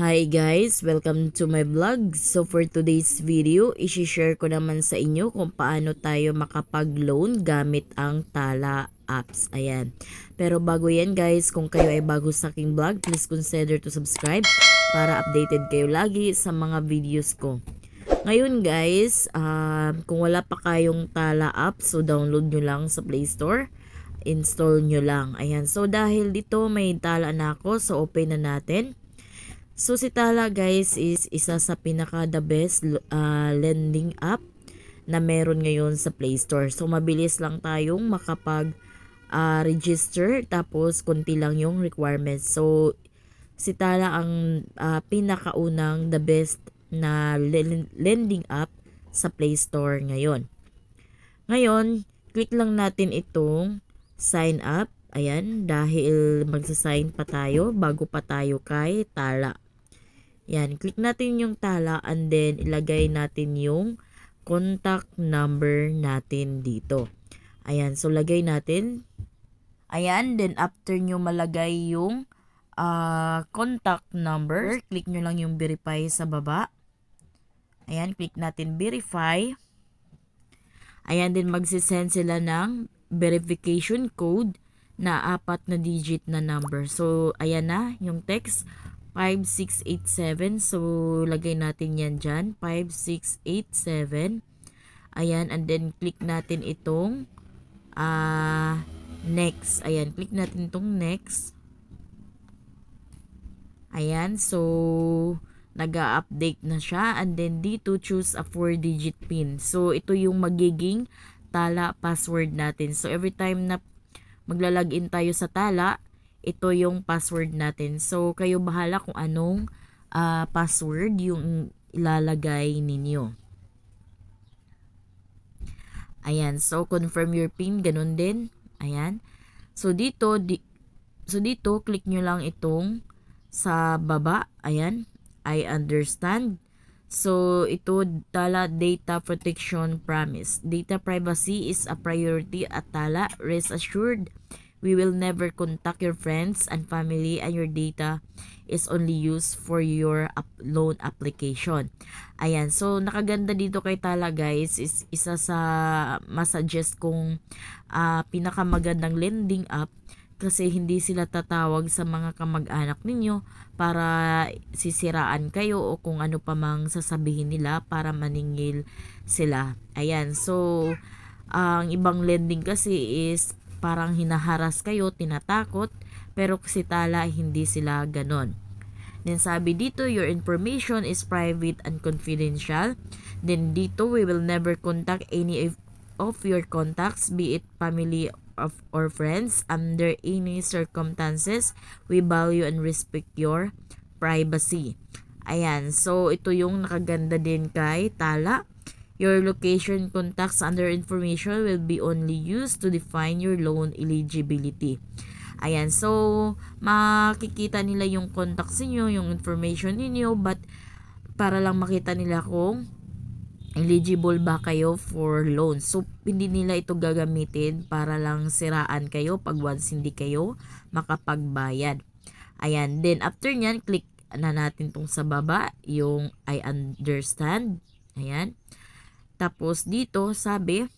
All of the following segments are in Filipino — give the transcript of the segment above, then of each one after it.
Hi guys! Welcome to my vlog. So for today's video, isi-share ko naman sa inyo kung paano tayo makapag-loan gamit ang Tala apps. Ayan. Pero bago yan guys, kung kayo ay bago sa aking vlog, please consider to subscribe para updated kayo lagi sa mga videos ko. Ngayon guys, uh, kung wala pa kayong Tala app, so download nyo lang sa Play Store. Install nyo lang. Ayan. So dahil dito may Tala na ako, so open na natin. So si Tala guys is isa sa pinaka the best uh, lending app na meron ngayon sa Play Store. So mabilis lang tayong makapag uh, register tapos konti lang yung requirements. So si Tala ang uh, pinakaunang the best na lending app sa Play Store ngayon. Ngayon, click lang natin itong sign up. Ayan, dahil magsasign pa tayo bago pa tayo kay tala. Ayan, click natin yung tala and then ilagay natin yung contact number natin dito. Ayan, so lagay natin. Ayan, then after nyo malagay yung uh, contact number, click nyo lang yung verify sa baba. Ayan, click natin verify. Ayan din magsisend sila ng verification code na apat na digit na number. So, ayan na yung text 5687. So, lagay natin yan dyan. 5687. Ayan, and then click natin itong uh, next. Ayan, click natin itong next. Ayan, so nag update na siya and then dito choose a 4 digit pin so ito yung magiging tala password natin so every time na maglalagin tayo sa tala ito yung password natin so kayo bahala kung anong uh, password yung ilalagay ninyo ayan so confirm your pin ganun din ayan so dito di, so dito click nyo lang itong sa baba ayan I understand. So, ito Tala Data Protection Promise. Data privacy is a priority at Tala. Rest assured, we will never contact your friends and family and your data is only used for your up loan application. Ayan, so nakaganda dito kay Tala guys is isa sa masuggest kong uh, pinakamagandang lending app kasi hindi sila tatawag sa mga kamag-anak ninyo para sisiraan kayo o kung ano pa mang sasabihin nila para maningil sila. Ayan, so ang ibang lending kasi is parang hinaharas kayo, tinatakot, pero kasi tala hindi sila ganon. Then sabi dito, your information is private and confidential. Then dito, we will never contact any of your contacts, be it family of our friends under any circumstances. We value and respect your privacy. Ayan, so ito yung nakaganda din kay Tala. Your location contacts under information will be only used to define your loan eligibility. Ayan, so makikita nila yung contacts niyo, yung information niyo, but para lang makita nila kung eligible ba kayo for loan. So, hindi nila ito gagamitin para lang siraan kayo pag once hindi kayo makapagbayad. Ayan. Then, after nyan, click na natin tong sa baba, yung I understand. Ayan. Tapos, dito, sabi,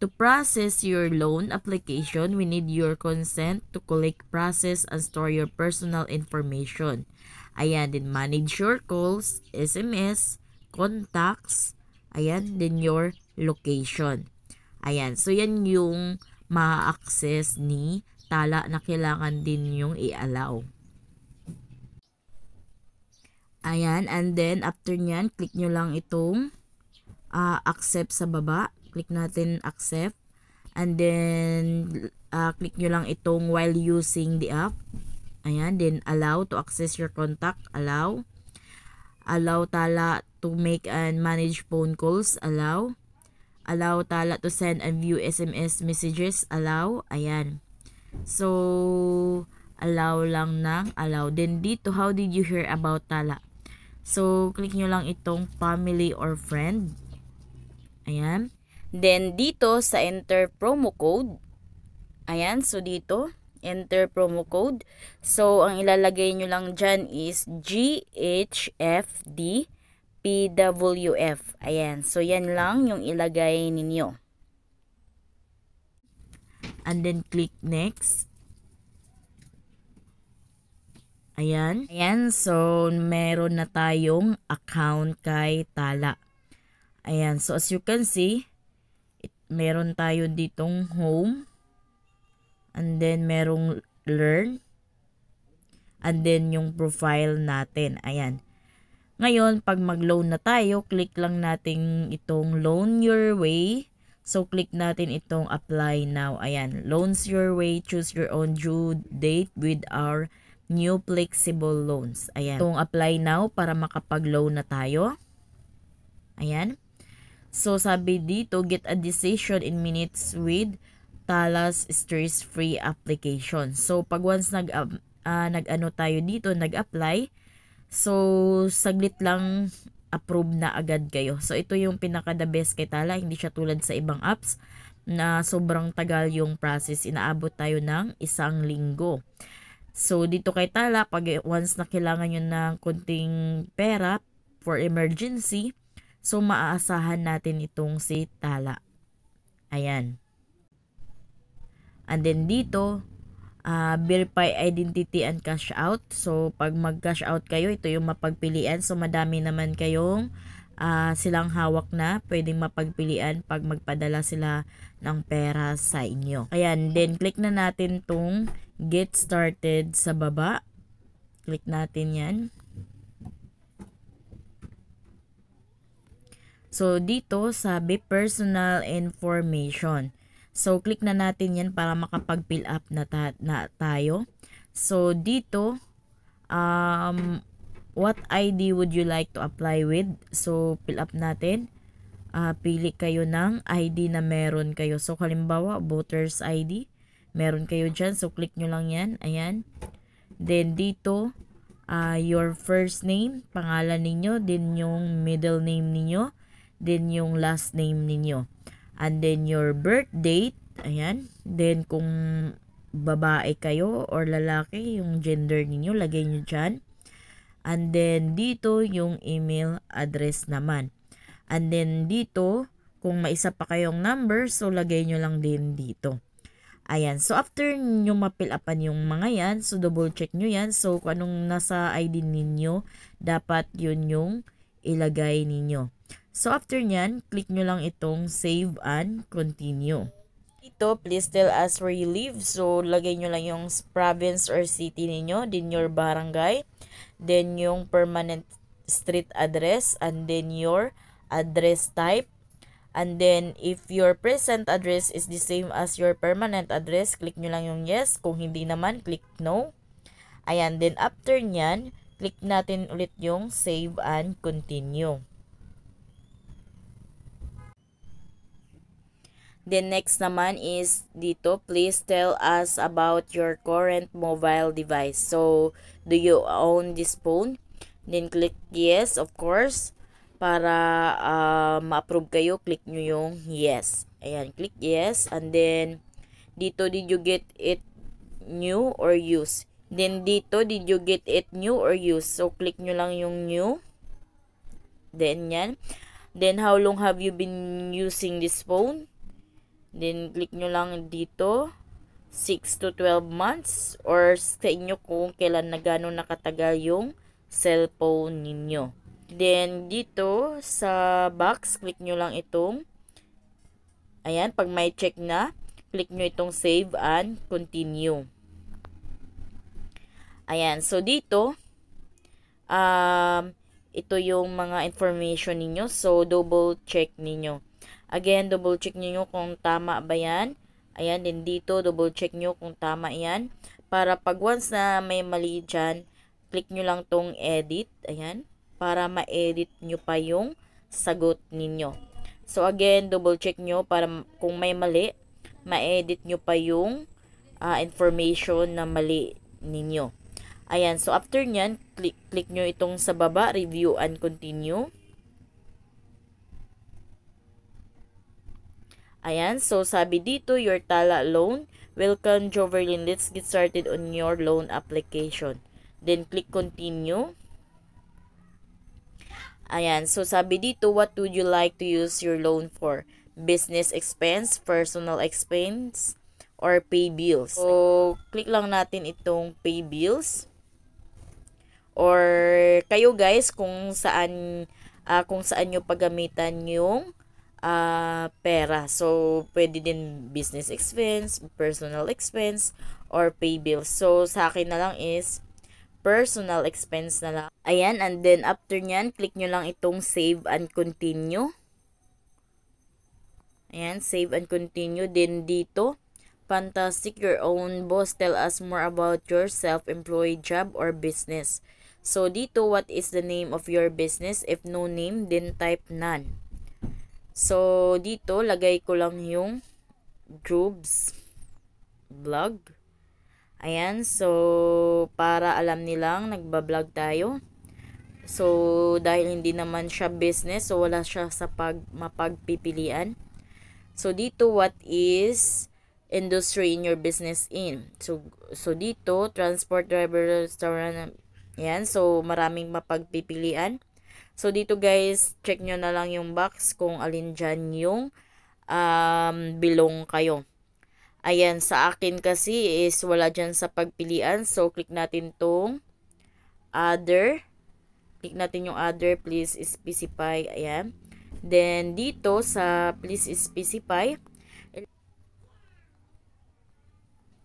to process your loan application, we need your consent to collect, process, and store your personal information. Ayan. Then, manage your calls, SMS, contacts, Ayan, then your location. Ayan, so yan yung ma-access ni tala na kailangan din yung i-allow. Ayan, and then after nyan, click nyo lang itong uh, accept sa baba. Click natin accept. And then, uh, click nyo lang itong while using the app. Ayan, then allow to access your contact. Allow. Allow Tala to make and manage phone calls. Allow. Allow Tala to send and view SMS messages. Allow. Ayan. So, allow lang ng allow. Then dito, how did you hear about Tala? So, click nyo lang itong family or friend. Ayan. Then, dito sa enter promo code. Ayan. So, dito enter promo code. So, ang ilalagay nyo lang dyan is GHFDPWF. Ayan. So, yan lang yung ilagay ninyo. And then, click next. Ayan. Ayan. So, meron na tayong account kay Tala. Ayan. So, as you can see, it, meron tayo ditong home And then, merong learn. And then, yung profile natin. Ayan. Ngayon, pag mag-loan na tayo, click lang natin itong loan your way. So, click natin itong apply now. Ayan, loans your way, choose your own due date with our new flexible loans. Ayan, itong apply now para makapag-loan na tayo. Ayan. So, sabi dito, get a decision in minutes with Talas Stress Free Application. So, pag once nag, uh, um, uh, ah, nag tayo dito, nag-apply, so, saglit lang approve na agad kayo. So, ito yung pinaka-the best kay Tala. Hindi siya tulad sa ibang apps na sobrang tagal yung process. Inaabot tayo ng isang linggo. So, dito kay Tala, pag once na kailangan nyo ng konting pera for emergency, so maaasahan natin itong si Tala. Ayan. And then dito, uh, verify identity and cash out. So, pag mag-cash out kayo, ito yung mapagpilian. So, madami naman kayong uh, silang hawak na pwedeng mapagpilian pag magpadala sila ng pera sa inyo. Ayan, then click na natin tong get started sa baba. Click natin yan. So, dito sabi personal information. So, click na natin yan para makapag-fill up na, ta na tayo. So, dito, um, what ID would you like to apply with? So, fill up natin. Uh, pili kayo ng ID na meron kayo. So, halimbawa, voter's ID. Meron kayo dyan. So, click nyo lang yan. Ayan. Then, dito, uh, your first name, pangalan ninyo, then yung middle name ninyo, then yung last name ninyo and then your birth date, ayan. Then kung babae kayo or lalaki, yung gender ninyo, lagay niyo diyan And then dito yung email address naman. And then dito, kung may isa pa kayong number, so lagay niyo lang din dito. Ayan. So, after nyo mapill upan yung mga yan, so double check niyo yan. So, kung anong nasa ID ninyo, dapat yun yung ilagay ninyo. So, after nyan, click nyo lang itong save and continue. Dito, please tell us where you live. So, lagay nyo lang yung province or city ninyo, then your barangay, then yung permanent street address, and then your address type. And then, if your present address is the same as your permanent address, click nyo lang yung yes. Kung hindi naman, click no. Ayan, then after nyan, click natin ulit yung save and continue. The next naman is dito, please tell us about your current mobile device. So, do you own this phone? Then click yes, of course. Para uh, ma-approve kayo, click nyo yung yes. Ayan, click yes. And then, dito, did you get it new or used? Then dito, did you get it new or used? So, click nyo lang yung new. Then, yan. Then, how long have you been using this phone? Then, click nyo lang dito. 6 to 12 months or sa inyo kung kailan na gano'n nakatagal yung cellphone ninyo. Then, dito sa box, click nyo lang itong ayan, pag may check na, click nyo itong save and continue. Ayan, so dito, um, ito yung mga information ninyo. So, double check ninyo. Again, double check niyo kung tama ba yan. Ayan, din dito, double check niyo kung tama yan. Para pag once na may mali dyan, click nyo lang tong edit. Ayan, para ma-edit nyo pa yung sagot ninyo. So again, double check nyo para kung may mali, ma-edit nyo pa yung uh, information na mali ninyo. Ayan, so after nyan, click, click nyo itong sa baba, review and continue. Ayan, so sabi dito, your TALA loan. Welcome, Joverlyn. Let's get started on your loan application. Then, click continue. Ayan, so sabi dito, what would you like to use your loan for? Business expense, personal expense, or pay bills. So, click lang natin itong pay bills. Or, kayo guys, kung saan, uh, kung saan nyo paggamitan yung uh, pera. So, pwede din business expense, personal expense, or pay bill. So, sa akin na lang is personal expense na lang. Ayan, and then after nyan, click nyo lang itong save and continue. Ayan, save and continue. din dito, fantastic, your own boss. Tell us more about your self-employed job or business. So dito, what is the name of your business? If no name, then type none. So, dito, lagay ko lang yung Jobs vlog. Ayan, so, para alam nilang nagbablog tayo. So, dahil hindi naman siya business, so wala siya sa pag, mapagpipilian. So, dito, what is industry in your business in? So, so dito, transport, driver, restaurant, ayan, so maraming mapagpipilian. So, dito guys, check nyo na lang yung box kung alin dyan yung um, bilong kayo. Ayan, sa akin kasi is wala dyan sa pagpilian. So, click natin tong other. Click natin yung other, please specify. Ayan. Then, dito sa please specify.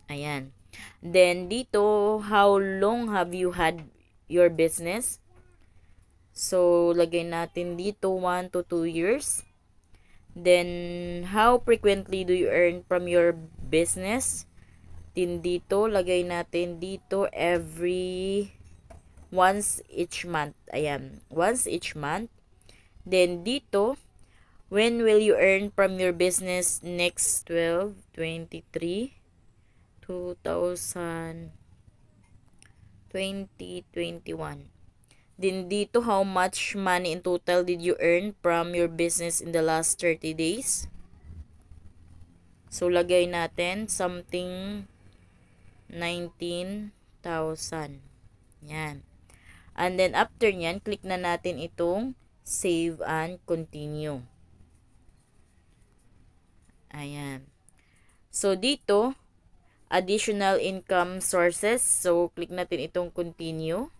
Ayan. Then, dito, how long have you had your business? So, lagay natin dito 1 to 2 years. Then, how frequently do you earn from your business? Din dito, lagay natin dito every once each month. Ayan, once each month. Then, dito, when will you earn from your business next 12, 23, 2000, 2021. Then dito, how much money in total did you earn from your business in the last 30 days? So, lagay natin something 19,000. Yan. And then, after nyan, click na natin itong save and continue. Ayan. So, dito, additional income sources. So, click natin itong continue.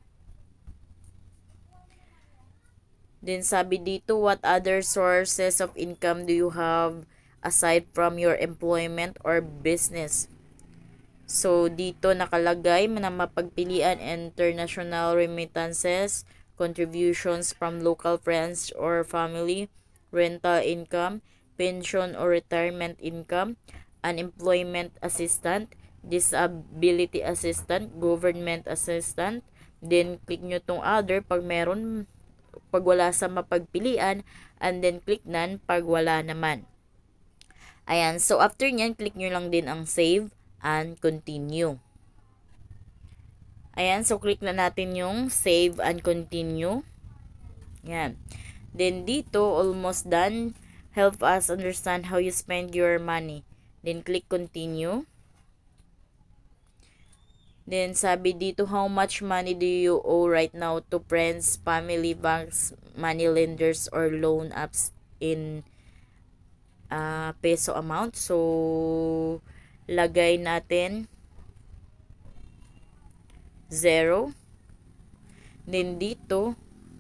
Then sabi dito, what other sources of income do you have aside from your employment or business? So dito nakalagay na mapagpilian international remittances, contributions from local friends or family, rental income, pension or retirement income, unemployment assistant, disability assistant, government assistant. Then click nyo tong other pag meron pag wala sa mapagpilian and then click none pag wala naman. Ayan, so after nyan, click nyo lang din ang save and continue. Ayan, so click na natin yung save and continue. Ayan. Then dito, almost done, help us understand how you spend your money. Then click continue. Then, sabi dito, how much money do you owe right now to friends, family, banks, money lenders, or loan apps in uh, peso amount? So, lagay natin 0. Then, dito,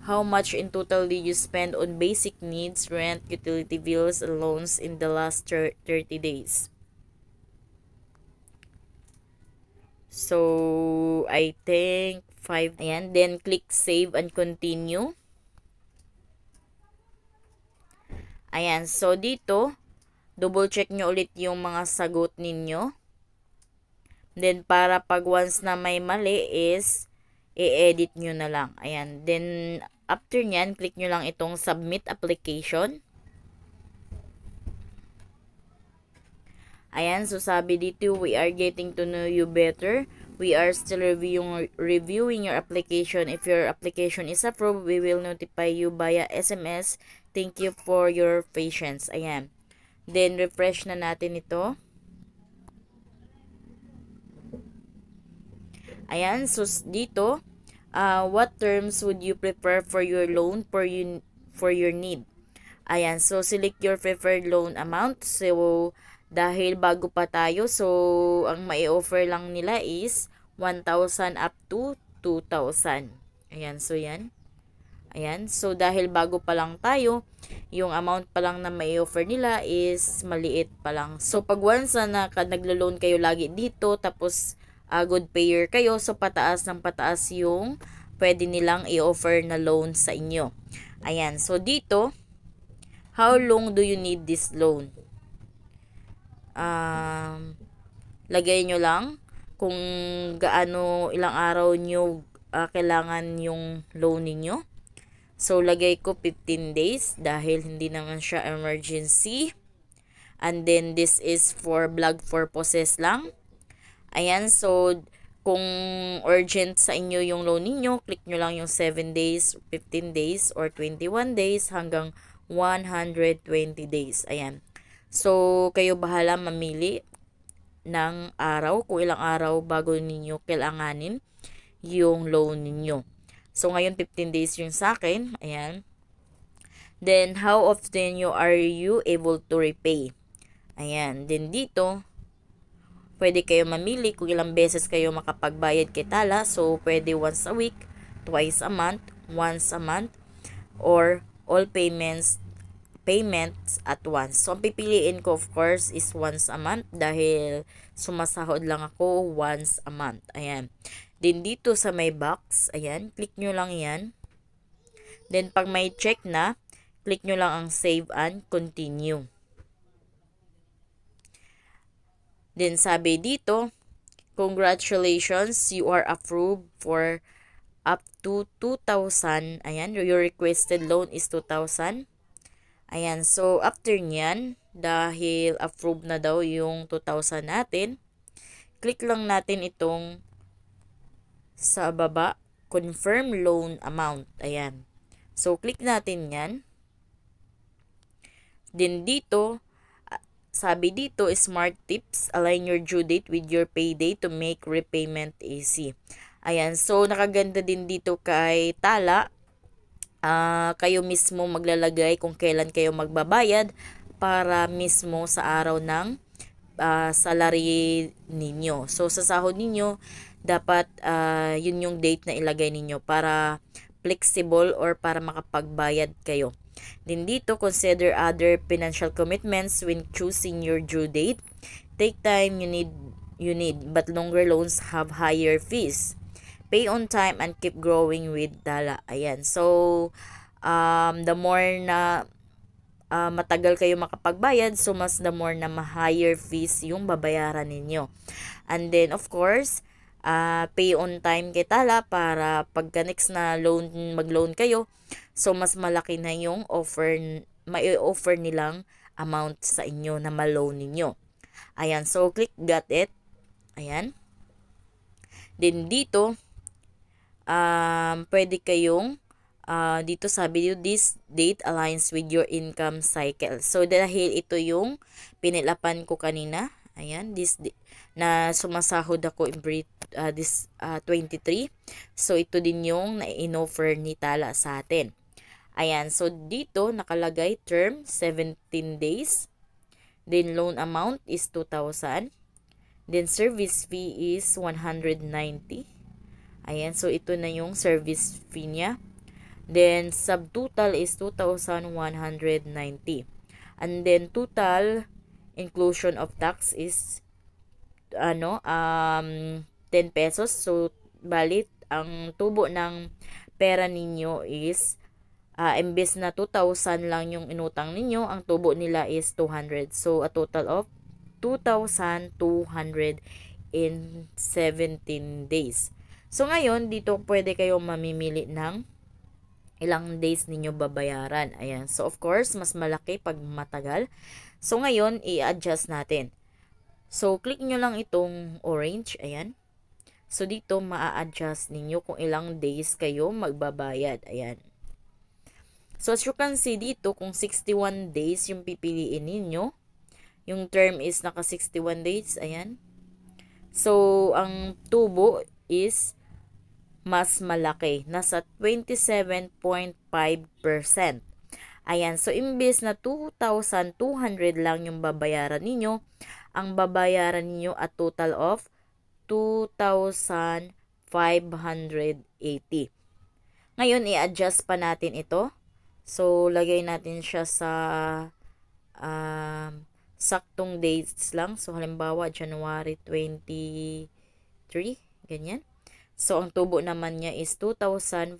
how much in total do you spend on basic needs, rent, utility bills, and loans in the last 30 days? So, I think 5. Ayan. Then, click save and continue. Ayan. So, dito, double check nyo ulit yung mga sagot ninyo. Then, para pag once na may mali is, i-edit nyo na lang. Ayan. Then, after nyan, click nyo lang itong submit application. Ayan, so sabi dito, we are getting to know you better. We are still reviewing, reviewing your application. If your application is approved, we will notify you via SMS. Thank you for your patience. Ayan. Then, refresh na natin ito. Ayan, so dito, uh, what terms would you prefer for your loan for, you, for your need? Ayan, so select your preferred loan amount. So, dahil bago pa tayo, so ang mai-offer lang nila is 1,000 up to 2,000. Ayan, so yan. Ayan, so dahil bago pa lang tayo, yung amount pa lang na mai offer nila is maliit pa lang. So pag once na naglo-loan kayo lagi dito, tapos uh, good payer kayo, so pataas ng pataas yung pwede nilang i-offer na loan sa inyo. Ayan, so dito, how long do you need this loan? um, lagay nyo lang kung gaano ilang araw nyo uh, kailangan yung loan ninyo. So, lagay ko 15 days dahil hindi naman siya emergency. And then, this is for vlog purposes lang. Ayan, so, kung urgent sa inyo yung loan ninyo, click nyo lang yung 7 days, 15 days, or 21 days hanggang 120 days. Ayan. So, kayo bahala mamili ng araw, kung ilang araw bago ninyo kailanganin yung loan ninyo. So, ngayon 15 days yung sa akin. Ayan. Then, how often you are you able to repay? Ayan. Then, dito, pwede kayo mamili kung ilang beses kayo makapagbayad kay Tala. So, pwede once a week, twice a month, once a month, or all payments payments at once. So, ang pipiliin ko, of course, is once a month dahil sumasahod lang ako once a month. Ayan. Then, dito sa may box, ayan, click nyo lang yan. Then, pag may check na, click nyo lang ang save and continue. Then, sabi dito, congratulations, you are approved for up to 2,000. Ayan, your requested loan is 2,000. Ayan, so after nyan, dahil approved na daw yung 2,000 natin, click lang natin itong sa baba, confirm loan amount. Ayan. So, click natin yan. Then dito, ah, sabi dito, smart tips, align your due date with your payday to make repayment easy. Ayan, so nakaganda din dito kay Tala uh, kayo mismo maglalagay kung kailan kayo magbabayad para mismo sa araw ng uh, salary ninyo. So sa sahod ninyo, dapat uh, yun yung date na ilagay ninyo para flexible or para makapagbayad kayo. Then dito, consider other financial commitments when choosing your due date. Take time you need you need but longer loans have higher fees pay on time and keep growing with Dala. Ayan. So, um, the more na uh, matagal kayo makapagbayad, so mas the more na ma-higher fees yung babayaran ninyo. And then, of course, uh, pay on time kay Tala para pagka next na loan, mag-loan kayo, so mas malaki na yung offer, may-offer nilang amount sa inyo na ma-loan ninyo. Ayan, so click got it. Ayan. Then dito, um, pwede kayong uh, dito sabi dito, this date aligns with your income cycle. So, dahil ito yung pinilapan ko kanina, ayan, this na sumasahod ako in uh, this uh, 23. So, ito din yung na-inoffer ni Tala sa atin. Ayan, so dito nakalagay term 17 days. Then loan amount is 2,000. Then service fee is 190. Ayan, so ito na yung service fee niya. Then, subtotal is 2,190. And then, total inclusion of tax is ano, um, 10 pesos. So, balit, ang tubo ng pera ninyo is uh, imbes na 2,000 lang yung inutang ninyo, ang tubo nila is 200. So, a total of 2,217 days. So ngayon, dito pwede kayo mamimili ng ilang days ninyo babayaran. Ayan. So of course, mas malaki pag matagal. So ngayon, i-adjust natin. So click nyo lang itong orange. Ayan. So dito, maa-adjust ninyo kung ilang days kayo magbabayad. Ayan. So as you can see dito, kung 61 days yung pipiliin ninyo, yung term is naka 61 days, ayan. So, ang tubo is mas malaki. na sa 27.5%. Ayan, so imbes na 2,200 lang yung babayaran ninyo, ang babayaran ninyo at total of 2,580. Ngayon, i-adjust pa natin ito. So, lagay natin siya sa um, uh, saktong dates lang. So, halimbawa, January 23, ganyan. So, ang tubo naman niya is 2,480. Uh,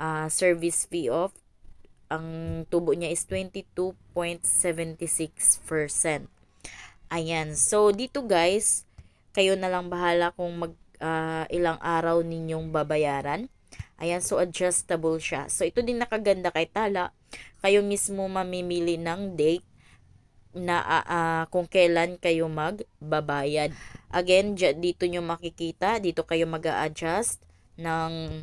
ah, service fee of, ang tubo niya is 22.76%. Ayan. So, dito guys, kayo na lang bahala kung mag uh, ilang araw ninyong babayaran. Ayan, so adjustable siya. So, ito din nakaganda kay Tala. Kayo mismo mamimili ng date na uh, kung kailan kayo magbabayad. Again, dito nyo makikita, dito kayo mag adjust ng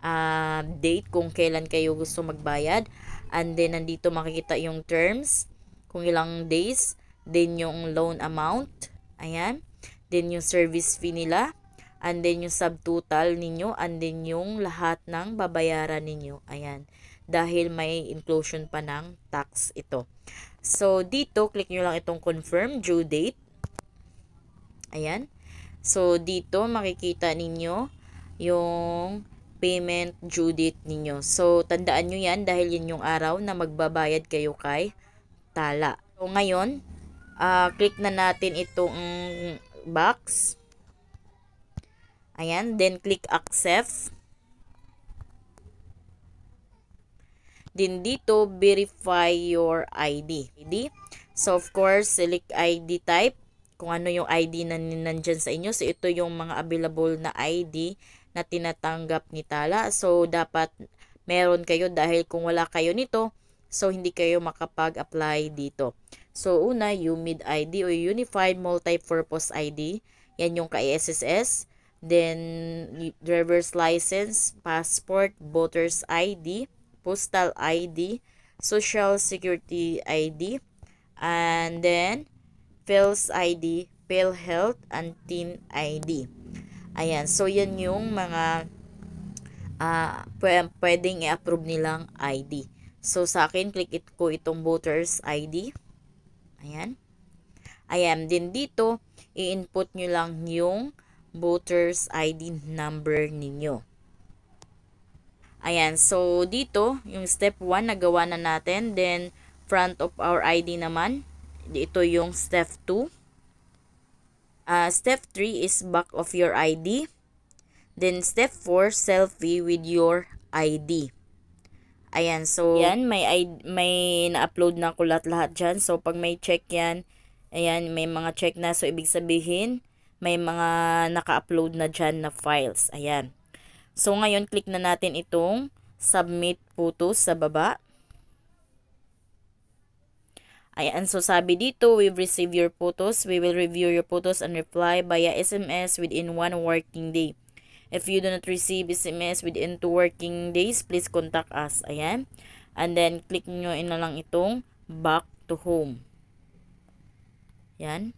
uh, date kung kailan kayo gusto magbayad. And then, nandito makikita yung terms, kung ilang days, then yung loan amount, ayan, then yung service fee nila, and then yung subtotal ninyo, and then yung lahat ng babayaran ninyo, ayan, dahil may inclusion pa ng tax ito. So, dito, click nyo lang itong confirm due date. Ayan. So, dito, makikita ninyo yung payment due date ninyo. So, tandaan nyo yan dahil yun yung araw na magbabayad kayo kay Tala. So, ngayon, uh, click na natin itong box. Ayan. Then, click accept. Then dito, verify your ID. ID. So of course, select ID type. Kung ano yung ID na nandyan sa inyo. So ito yung mga available na ID na tinatanggap ni Tala. So dapat meron kayo dahil kung wala kayo nito, so hindi kayo makapag-apply dito. So una, UMID ID or Unified Multipurpose ID. Yan yung ka-SSS. Then, driver's license, passport, voter's ID postal ID, social security ID, and then PhilS ID, PhilHealth, and TIN ID. Ayan, so yan yung mga uh, pwedeng i-approve nilang ID. So sa akin, click it ko itong voter's ID. Ayan. Ayan, din dito, i-input nyo lang yung voter's ID number ninyo. Ayan, so dito, yung step 1, nagawa na natin. Then, front of our ID naman, ito yung step 2. Uh, ah, step 3 is back of your ID. Then, step 4, selfie with your ID. Ayan, so, yan, may, may na-upload na ko lahat-lahat dyan. So, pag may check yan, ayan, may mga check na. So, ibig sabihin, may mga naka-upload na dyan na files. Ayan. So, ngayon, click na natin itong submit photos sa baba. Ayan, so sabi dito, we've received your photos. We will review your photos and reply via SMS within one working day. If you do not receive SMS within two working days, please contact us. Ayan. And then, click nyo in na lang itong back to home. Ayan.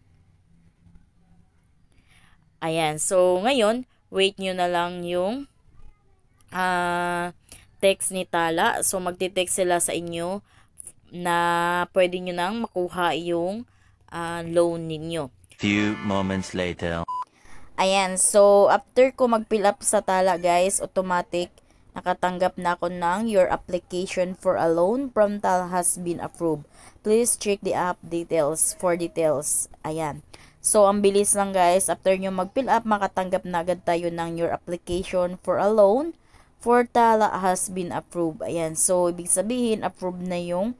Ayan, so ngayon, wait nyo na lang yung uh, text ni Tala. So, magte-text sila sa inyo na pwede nyo nang makuha yung uh, loan ninyo. Few moments later. Ayan, so after ko mag-fill up sa Tala guys, automatic nakatanggap na ako ng your application for a loan from Tala has been approved. Please check the app details for details. Ayan. So, ang bilis lang guys, after nyo mag-fill up, makatanggap na agad tayo ng your application for a loan for Tala has been approved. Ayan, so ibig sabihin approved na yung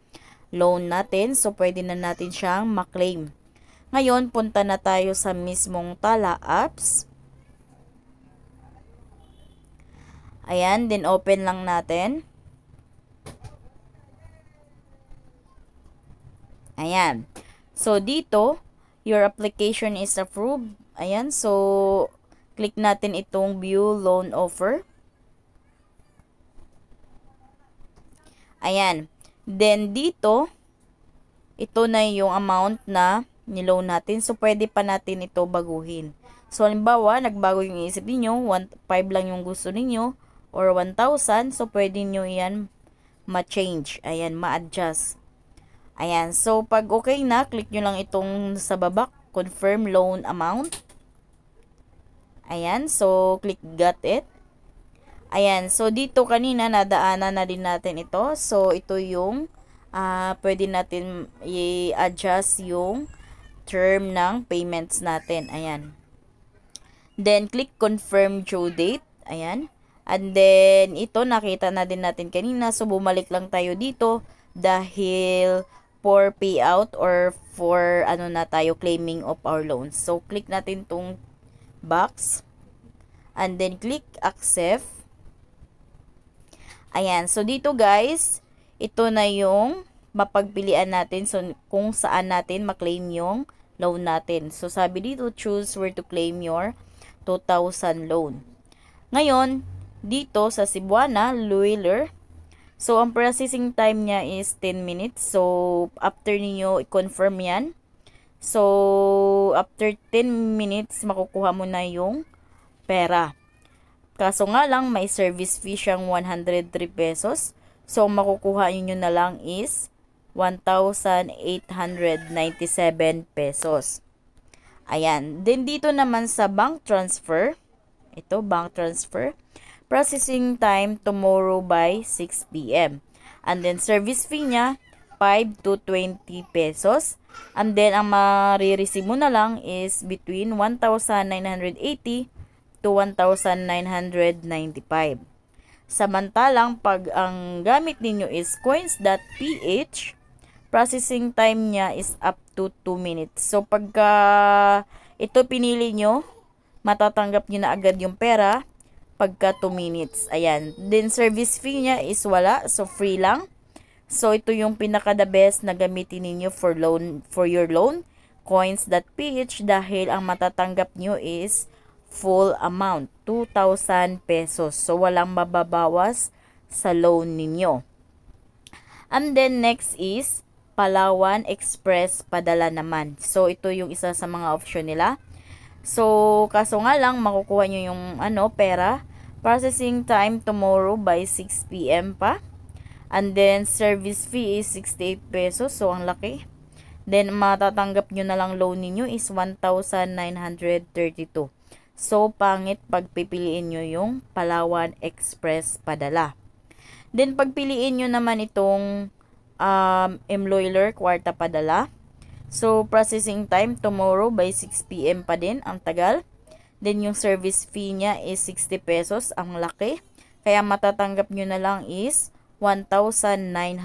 loan natin. So pwede na natin siyang maklaim. Ngayon, punta na tayo sa mismong Tala apps. Ayan, then open lang natin. Ayan. So, dito, your application is approved. Ayan, so, click natin itong view loan offer. Ayan. Then, dito, ito na yung amount na niloan natin. So, pwede pa natin ito baguhin. So, halimbawa, nagbago yung isip ninyo, 1, 5 lang yung gusto ninyo, or 1,000. So, pwede nyo yan ma-change. Ayan, ma-adjust. Ayan. So, pag okay na, click nyo lang itong sa baba, confirm loan amount. Ayan. So, click got it. Ayan, so dito kanina nadaanan na din natin ito. So ito yung uh, pwede natin i-adjust yung term ng payments natin. Ayan. Then click confirm due date. Ayan. And then ito nakita na din natin kanina. So bumalik lang tayo dito dahil for payout or for ano na tayo claiming of our loans. So click natin tong box and then click accept Ayan, so dito guys, ito na yung mapagpilian natin so kung saan natin maklaim yung loan natin. So sabi dito, choose where to claim your 2,000 loan. Ngayon, dito sa Cebuana, Luiler, so ang processing time niya is 10 minutes. So after niyo i-confirm yan, so after 10 minutes makukuha mo na yung pera. Kaso nga lang, may service fee siyang 103 pesos. So, makukuha nyo na lang is 1,897 pesos. Ayan. Then, dito naman sa bank transfer. Ito, bank transfer. Processing time tomorrow by 6 p.m. And then, service fee niya, 5 to 20 pesos. And then, ang marireceive mo na lang is between 1,980 to 1,995. Samantalang pag ang gamit ninyo is coins.ph, processing time niya is up to 2 minutes. So pagka ito pinili nyo, matatanggap nyo na agad yung pera pagka 2 minutes. Ayan. Then service fee niya is wala, so free lang. So ito yung pinaka the best na gamitin niyo for loan for your loan coins.ph dahil ang matatanggap niyo is full amount, 2,000 pesos. So, walang mababawas sa loan ninyo. And then, next is Palawan Express Padala naman. So, ito yung isa sa mga option nila. So, kaso nga lang, makukuha nyo yung ano, pera. Processing time tomorrow by 6pm pa. And then, service fee is 68 pesos. So, ang laki. Then, matatanggap nyo na lang loan ninyo is 1,932. So, pangit pagpipiliin nyo yung Palawan Express padala. Then, pagpiliin nyo naman itong um, Emloiler Kwarta padala. So, processing time tomorrow by 6pm pa din. Ang tagal. Then, yung service fee niya is 60 pesos. Ang laki. Kaya, matatanggap nyo na lang is 1,940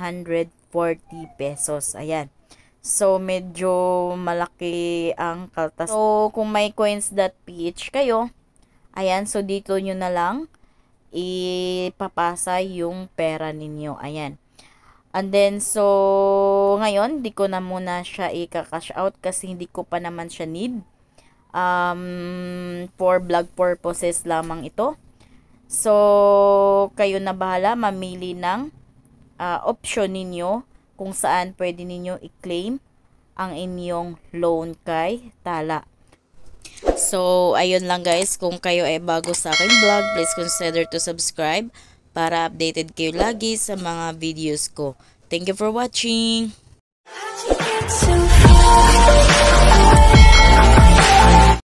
pesos. Ayan. So, medyo malaki ang kaltas. So, kung may coins.ph kayo, ayan, so dito nyo na lang ipapasa yung pera ninyo. Ayan. And then, so, ngayon, di ko na muna siya i-cash out kasi hindi ko pa naman siya need. Um, for vlog purposes lamang ito. So, kayo na bahala mamili ng uh, option ninyo kung saan pwede ninyo i-claim ang inyong loan kay Tala. So, ayun lang guys. Kung kayo ay bago sa aking vlog, please consider to subscribe para updated kayo lagi sa mga videos ko. Thank you for watching!